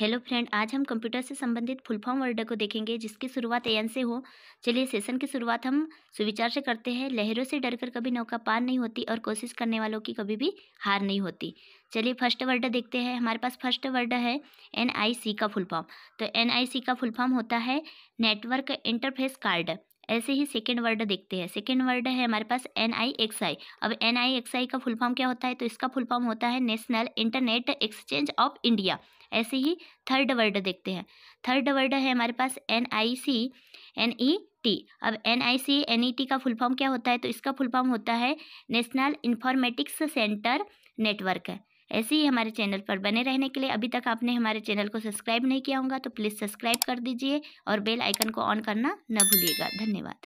hello friend आज हम computer से संबंधित फुल फॉर्म वर्ड को देखेंगे जिसकी शुरुआत एन से हो चलिए सेशन की शुरुआत हम सुविचार से करते हैं लहरों से डरकर कभी नौका पार नहीं होती और कोशिश करने वालों की कभी भी हार नहीं होती चलिए फर्स्ट वर्ड देखते हैं हमारे पास फर्स्ट वर्ड है एन आई सी का फुल फॉर्म तो एन आई सी का फुल फॉर्म होता है नेटवर्क इंटरफेस कार्ड ऐसे ही सेकेंड वर्ड देखते हैं सेकेंड वर्ड है हमारे पास एन आई एक्स आई अब एन आई एक्स आई का फुल फॉर्म क्या होता है तो इसका फुल फॉर्म होता है national internet exchange of India ऐसे ही थर्ड वर्ड देखते हैं थर्ड वर्ड है हमारे पास N I C N E T अब N I C N E T का फुल फॉर्म क्या होता है तो इसका फुल फॉर्म होता है नेशनल इन्फॉर्मेटिक्स सेंटर नेटवर्क है ऐसे ही हमारे चैनल पर बने रहने के लिए अभी तक आपने हमारे चैनल को सब्सक्राइब नहीं किया होगा तो प्लीज़ सब्सक्राइब कर दीजिए और बेल आइकन को ऑन करना न भूलिएगा धन्यवाद